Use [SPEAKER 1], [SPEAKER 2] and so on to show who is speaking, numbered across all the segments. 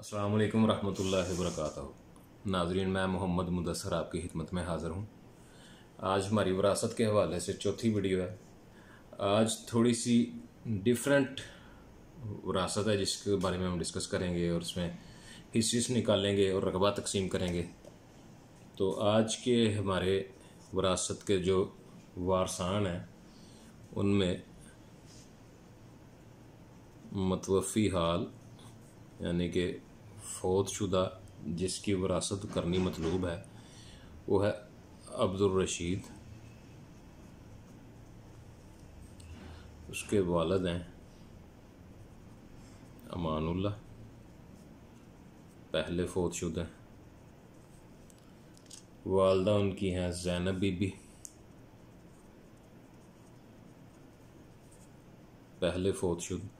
[SPEAKER 1] असलकम वरहमल वर्क नाजरीन मैं मोहम्मद मुदसर आपकी खिदमत में हाज़िर हूँ आज हमारी विरासत के हवाले से चौथी वीडियो है आज थोड़ी सी डिफरेंट विरासत है जिसके बारे में हम डिस्कस करेंगे और उसमें हिस्से निकालेंगे और रकबा तकसीम करेंगे तो आज के हमारे विरासत के जो वारसान हैं उनमें मतवफ़ी हाल यानी कि फौतशुदा जिसकी वरासत करनी मतलूब है वो है अब्दुलरशीद उसके वालद हैं अमानुल्ला पहले फौतशुदा हैं वालदा उनकी हैं जैनब बीबी पहले फौतशुदा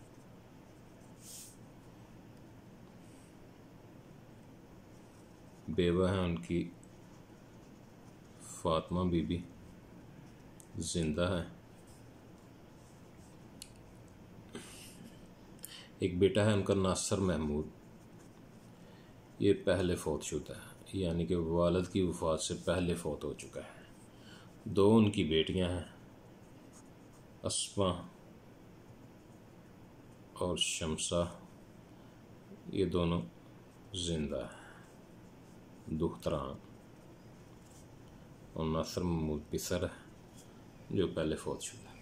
[SPEAKER 1] बेवा हैं उनकी फातमा बीबी जिंदा है एक बेटा है उनका नासर महमूद ये पहले फ़ौत शुदा है यानी कि वालद की वफात से पहले फौत हो चुका है दो उनकी बेटियां हैं अस्मा और शमसा ये दोनों जिंदा हैं दोहतरा और नासर महमूद पिसर जो पहले है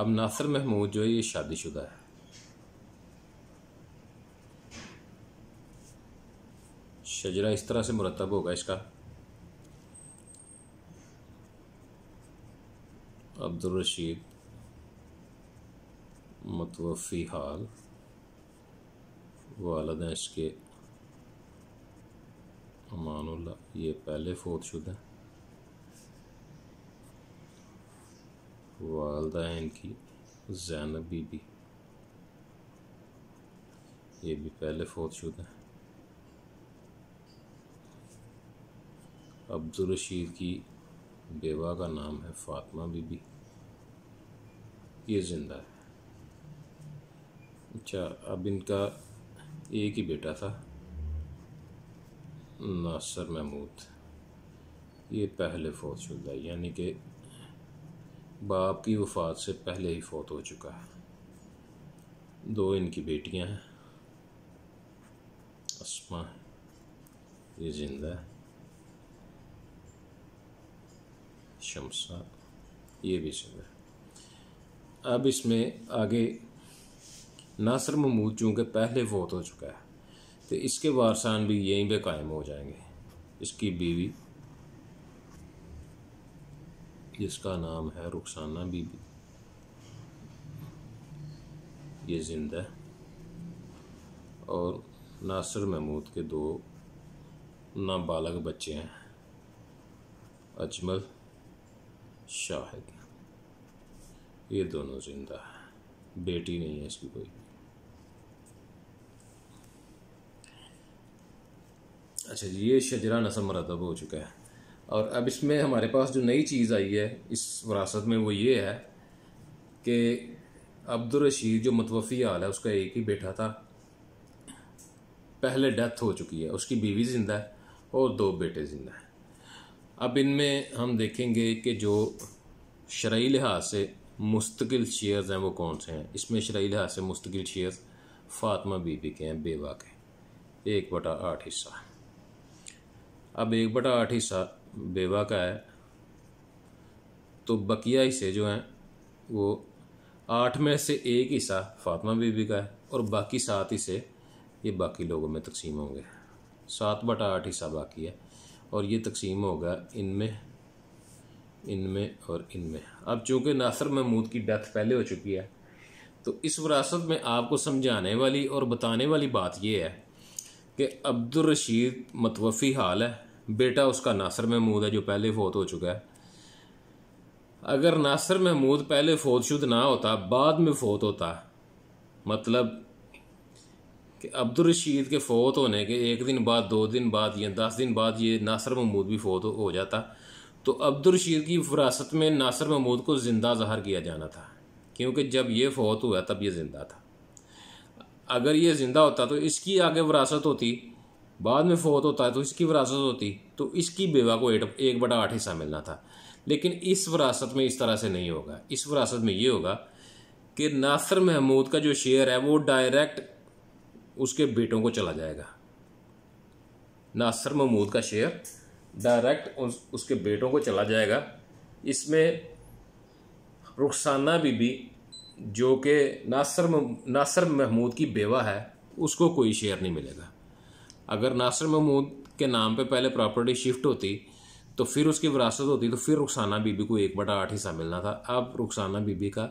[SPEAKER 1] अब नासर महमूद जो है ये शादीशुदा है शजरा इस तरह से मुरतब होगा इसका अब्दुल रशीद मतवफ़ी हाल वालदा इसके अमान ये पहले फोर्थ है वालदा है इनकी जैनब बीबी ये भी पहले शुद्ध है अब्दुल रशीद की बेवा का नाम है फातमा बीबी ये ज़िंदा है अच्छा अब इनका एक ही बेटा था नासर महमूद ये पहले फ़ौत शुदा यानी कि बाप की वफात से पहले ही फ़ौत हो चुका है दो इनकी बेटियां हैं असमा ये जिंदा है शमसा ये भी जिंदा अब इसमें आगे नासर महमूद चूँकि पहले फौत हो चुका है तो इसके वारसान भी यहीं पे कायम हो जाएंगे इसकी बीवी जिसका नाम है रुखसाना बीबी ये जिंदा और नासिर महमूद के दो नाबालग बच्चे हैं अजमल शाहिद ये दोनों जिंदा हैं बेटी नहीं है इसकी कोई अच्छा जी ये शजरा नसम मरतब हो चुका है और अब इसमें हमारे पास जो नई चीज़ आई है इस वरासत में वो ये है कि अब्दुलरशीद जो मतवफ़ी आल है उसका एक ही बेटा था पहले डेथ हो चुकी है उसकी बीवी ज़िंदा है और दो बेटे ज़िंदा हैं अब इनमें हम देखेंगे कि जो शर्य लिहाज से मुस्तकिल शेयर्स हैं वो कौन से हैं इसमें शरा लिहाज से मुस्तकिल शेयर्स फातमा बीबी के हैं बेवा के एक बटा आठ हिस्सा है अब एक बटा आठ हिस्सा बेवा का है तो बकिया हिस्से जो हैं वो आठ में से एक हिस्सा फातमा बीबी का है और बाकी सात हिस्से ये बाकी लोगों में तकसीम होंगे सात बटा आठ हिस्सा बाकी है और ये तकसीम होगा इनमें इनमें और इनमें अब चूँकि नासर महमूद की डेथ पहले हो चुकी है तो इस विरासत में आपको समझाने वाली और बताने वाली बात यह है कि अब्दुलरशीद मतवफ़ी हाल है बेटा उसका नासर महमूद है जो पहले फौत हो चुका है अगर नासर महमूद पहले फौत शुद ना होता बाद में फौत होता मतलब कि अब्दुल रशीद के फौत होने के एक दिन बाद दो दिन बाद या दस दिन बाद ये नासर महमूद भी फौत हो जाता तो अब्दुल रशीद की विरासत में नासर महमूद को ज़िंदा जहर किया जाना था क्योंकि जब ये फौत हुआ तब ये ज़िंदा था अगर ये ज़िंदा होता तो इसकी आगे विरासत होती बाद में फोत होता है तो इसकी विरासत होती तो इसकी बेवा को एट एक बटा आठ हिस्सा मिलना था लेकिन इस विरासत में इस तरह से नहीं होगा इस विरासत में ये होगा कि नासर महमूद का जो शेयर है वो डायरेक्ट उसके बेटों को चला जाएगा नासर महमूद का शेयर डायरेक्ट उस, उसके बेटों को चला जाएगा इसमें रुखसाना बीबी जो कि नासर नासर महमूद की बेवा है उसको कोई शेयर नहीं मिलेगा अगर नासर महमूद के नाम पे पहले प्रॉपर्टी शिफ्ट होती तो फिर उसकी विरासत होती तो फिर रुखसाना बीबी को एक बटा आठ हिस्सा मिलना था अब रुखसाना बीबी का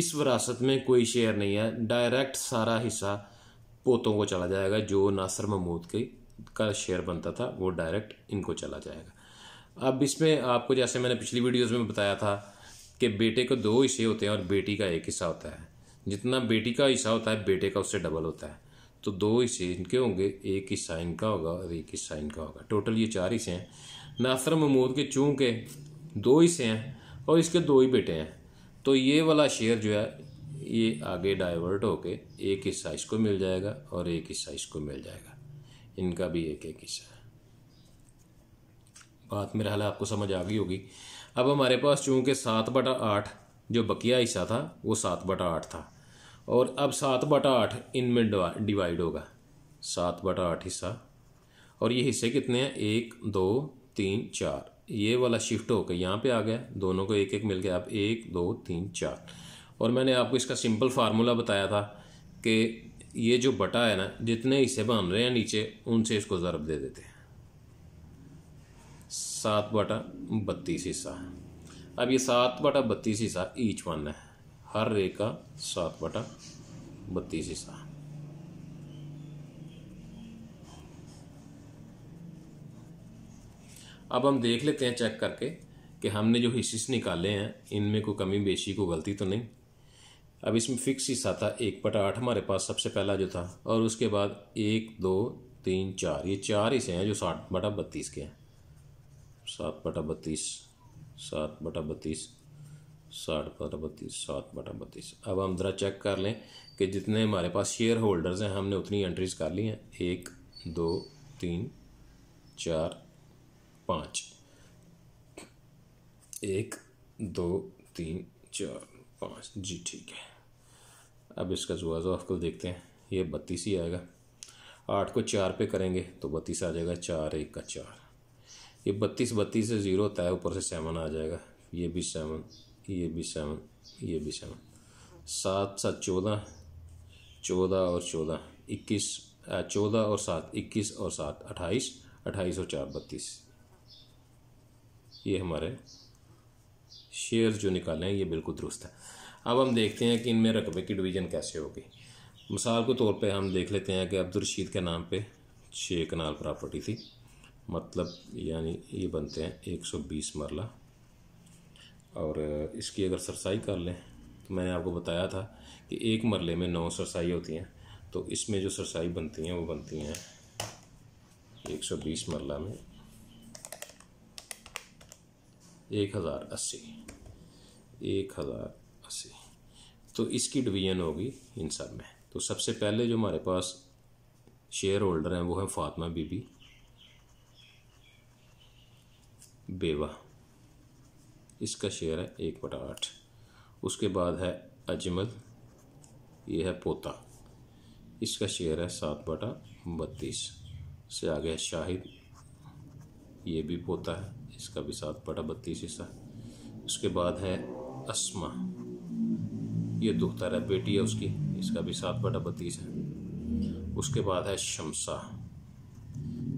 [SPEAKER 1] इस विरासत में कोई शेयर नहीं है डायरेक्ट सारा हिस्सा पोतों को चला जाएगा जो नासिर महमूद के का शेयर बनता था वो डायरेक्ट इनको चला जाएगा अब इसमें आपको जैसे मैंने पिछली वीडियोज़ में बताया था कि बेटे को दो हिस्से होते हैं और बेटी का एक हिस्सा होता है जितना बेटी का हिस्सा होता है बेटे का उससे डबल होता है तो दो हिस्से इनके होंगे एक ही साइन का होगा और एक ही साइन का होगा टोटल ये चार हिस्से हैं नासर महमूद के चूँकि दो हिस्से हैं और इसके दो ही बेटे हैं तो ये वाला शेयर जो है ये आगे डाइवर्ट होके एक हिस्सा इसको मिल जाएगा और एक हिस्सा इसको मिल जाएगा इनका भी एक एक हिस्सा है बात मेरे हाल आपको समझ आ गई होगी अब हमारे पास चूँकि सात बटा आठ जो बकिया हिस्सा था वो सात बटा आठ था और अब सात बटा आठ इनमें डिवाइड होगा सात बटा आठ हिस्सा और ये हिस्से कितने हैं एक दो तीन चार ये वाला शिफ्ट होकर यहाँ पे आ गया दोनों को एक एक मिल गया अब एक दो तीन चार और मैंने आपको इसका सिंपल फार्मूला बताया था कि ये जो बटा है ना जितने हिस्से बन रहे हैं नीचे उनसे इसको ज़रब दे देते हैं सात बटा बत्तीस हिस्सा अब ये सात बटा बत्तीस हिस्सा ईच वन है हर रे का सात बटा बत्तीस हिस्सा अब हम देख लेते हैं चेक करके कि हमने जो हिस्सेस निकाले हैं इनमें कोई कमी बेशी को गलती तो नहीं अब इसमें फिक्स हिस्सा था एक बटा आठ हमारे पास सबसे पहला जो था और उसके बाद एक दो तीन चार ये चार हिस्से हैं जो सात बटा बत्तीस के हैं सात बटा बत्तीस सात बटा बत्तीस साठ बटा बत्तीस सात बटा बत्तीस अब हम ज़रा चेक कर लें कि जितने हमारे पास शेयर होल्डर्स हैं हमने उतनी एंट्रीज कर ली हैं एक दो तीन चार पाँच एक दो तीन चार पाँच जी ठीक है अब इसका जुआ आपको देखते हैं ये बत्तीस ही आएगा आठ को चार पे करेंगे तो बत्तीस आ जाएगा चार एक का चार ये बत्तीस बत्तीस से ज़ीरो होता है ऊपर से सेवन आ जाएगा ये भी सेवन ये भी सेवन ये भी सेवन सात सात चौदह चौदह और चौदह इक्कीस चौदह और सात इक्कीस और सात अट्ठाईस अट्ठाईस और चार बत्तीस ये हमारे शेयर जो निकाले हैं ये बिल्कुल दुरुस्त है अब हम देखते हैं कि इनमें रकबे की डिवीज़न कैसे होगी मिसाल के तौर पे हम देख लेते हैं कि अब्दुलरशीद के नाम पे छः कनाल प्रॉपर्टी थी मतलब यानी ये बनते हैं 120 मरला और इसकी अगर सरसाई कर लें तो मैंने आपको बताया था कि एक मरले में नौ सरसाई होती हैं तो इसमें जो सरसाई बनती हैं वो बनती हैं 120 मरला में एक हज़ार अस्सी एक हज़ार अस्सी तो इसकी डिवीजन होगी इन सब में तो सबसे पहले जो हमारे पास शेयर होल्डर हैं वो है फातिमा बीबी बेवा इसका शेयर है एक बटा आठ उसके बाद है अजमल ये है पोता इसका शेयर है सात बटा बत्तीस से आगे है शाहिद ये भी पोता है इसका भी सात बटा बत्तीस हिस्सा उसके बाद है असमा ये दुखतर है बेटी है उसकी इसका भी सात बटा बत्तीस है उसके बाद है शमसा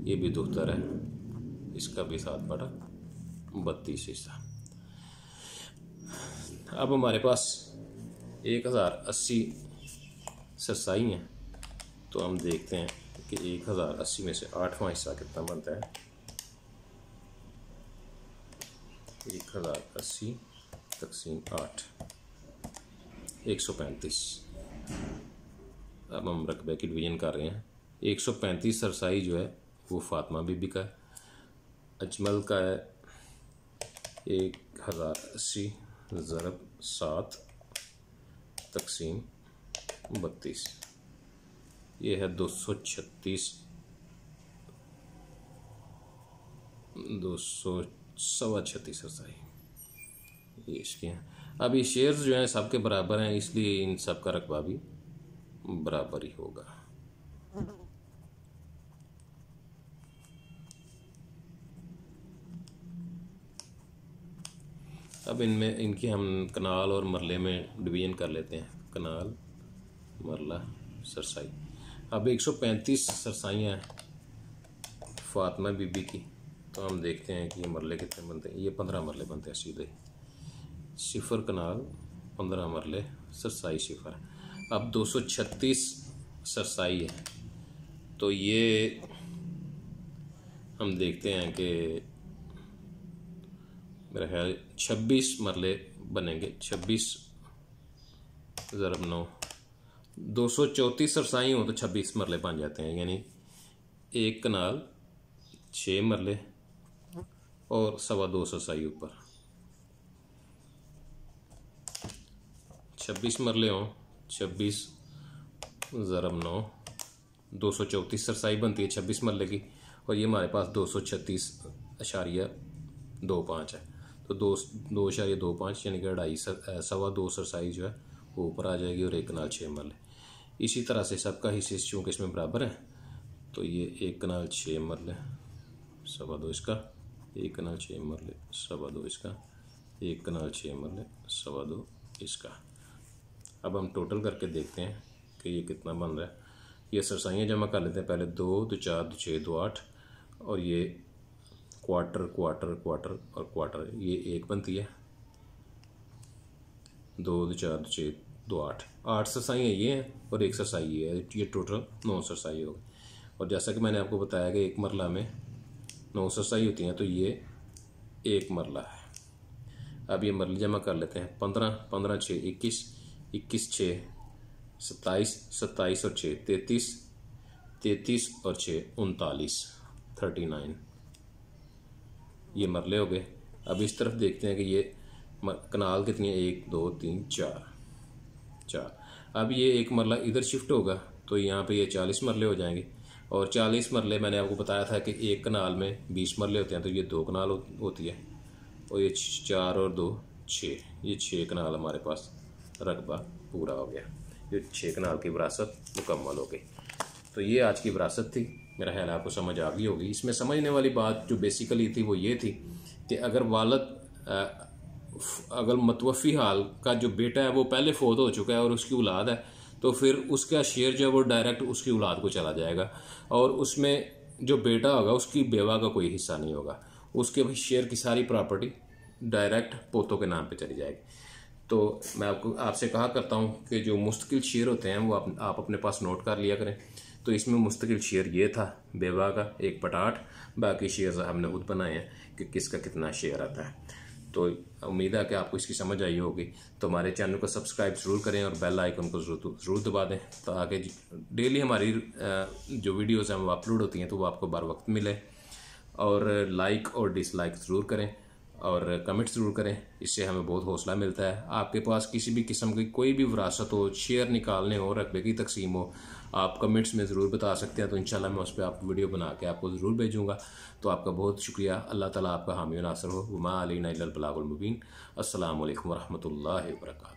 [SPEAKER 1] ये भी दुखतर है इसका भी सात बटा बत्तीस हिस्सा अब हमारे पास एक हज़ार अस्सी सरसाई हैं तो हम देखते हैं कि एक हज़ार अस्सी में से आठवां हिस्सा कितना बनता है एक हज़ार अस्सी तकसीम आठ एक सौ पैंतीस अब हम रकबे की डिवीज़न कर रहे हैं एक सौ पैंतीस सरसाई जो है वो फातिमा बीबी का है अजमल का है एक हज़ार अस्सी ज़रब सात तकसीम बत्तीस ये है दो सौ छत्तीस दो सौ सवा छत्तीस रसाई ये इसके हैं अब ये शेयर्स जो हैं सबके बराबर हैं इसलिए इन सब का रकबा भी बराबर ही होगा अब इनमें इनकी हम कनाल और मरले में डिवीजन कर लेते हैं कनाल मरला सरसाई अब 135 सरसाइयाँ हैं फातमा बीबी की तो हम देखते हैं कि ये मरले कितने बनते हैं ये पंद्रह मरले बनते हैं सीधे सिफर कनाल पंद्रह मरले सरसाई सिफर अब 236 सरसाई है तो ये हम देखते हैं कि मेरा ख्याल छब्बीस मरले बनेंगे छब्बीस ज़रब नौ दो सौ चौंतीस सरसाई हों तो छब्बीस मरले बन जाते हैं यानी एक कनाल छः मरले और सवा दो सरसाई ऊपर छब्बीस मरले हों छब्बीस ज़रब नौ दो सौ चौंतीस सरसाई बनती है छब्बीस मरले की और ये हमारे पास दो सौ छत्तीस अशारिया दो पाँच है तो दो दो इशारे दो पाँच यानी कि अढ़ाई सवा दो सरसाई जो है वो ऊपर आ जाएगी और एक कनाल छः मल इसी तरह से सबका हिस्से चूँकि इसमें बराबर है तो ये एक कनाल छः मल सवा दो इसका एक कनाल छः मल सवा दो इसका एक कनाल छः मल सवा दो इसका अब हम टोटल करके देखते हैं कि ये कितना बन रहा है ये सरसाइयाँ जमा कर लेते हैं पहले दो दो तो चार दो तो छः दो तो आठ और ये क्वार्टर क्वार्टर क्वार्टर और क्वार्टर ये एक बनती है दो दो चार दो छः दो आठ आठ सरसाइयाँ ये हैं और एक सरसाई ये है ये टोटल नौ सरसाई हो गई और जैसा कि मैंने आपको बताया कि एक मरला में नौ सरसाई होती हैं तो ये एक मरला है अब ये मरले जमा कर लेते हैं पंद्रह पंद्रह छः इक्कीस इक्कीस छः सत्ताईस सत्ताईस और छः तैतीस तैतीस और छः उनतालीस थर्टी नाइन ये मरले हो गए अब इस तरफ देखते हैं कि ये कनाल कितनी है एक दो तीन चार चार अब ये एक मरला इधर शिफ्ट होगा तो यहाँ पे ये चालीस मरले हो जाएंगे और चालीस मरले मैंने आपको बताया था कि एक कनाल में बीस मरले होते हैं तो ये दो कनाल हो, होती है और ये चार और दो छः ये छः कनाल हमारे पास रकबा पूरा हो गया ये छः कनाल की विरासत मुकम्मल हो गई तो ये आज की विरासत थी मेरा ख्याल आपको समझ आ गई होगी इसमें समझने वाली बात जो बेसिकली थी वो ये थी कि अगर वालद अगर मतवफ़ी हाल का जो बेटा है वो पहले फोत हो चुका है और उसकी औलाद है तो फिर उसका शेयर जो है वो डायरेक्ट उसकी औलाद को चला जाएगा और उसमें जो बेटा होगा उसकी बेवा का कोई हिस्सा नहीं होगा उसके भी शेयर की सारी प्रॉपर्टी डायरेक्ट पोतों के नाम पे चली जाएगी तो मैं आपको आपसे कहा करता हूँ कि जो मुस्तकिल शेयर होते हैं वो आप, आप अपने पास नोट कर लिया करें तो इसमें मुस्तकिल शेयर ये था बेवा का एक बट आठ बाकी शेयर हमने खुद बनाए हैं कि किसका कितना शेयर आता है तो उम्मीद है कि आपको इसकी समझ आई होगी तो हमारे चैनल को सब्सक्राइब ज़रूर करें और बेल आइकन को ज़रूर ज़रूर दबा दें तो आगे डेली हमारी जो वीडियोस हैं वो अपलोड होती हैं तो वो आपको बार वक्त मिले और लाइक और डिसलाइक ज़रूर करें और कमेंट ज़रूर करें इससे हमें बहुत हौसला मिलता है आपके पास किसी भी किस्म की कोई भी विरासत हो शेयर निकालने हो रकबे की तकसीम हो आप कमेंट्स में ज़रूर बता सकते हैं तो इन मैं उस पर आप वीडियो बना के आपको ज़रूर भेजूँगा तो आपका बहुत शुक्रिया अल्लाह ताला आपका हामी नासर हो वमा अली बलागुलमुबीन असल वरहमल वर्का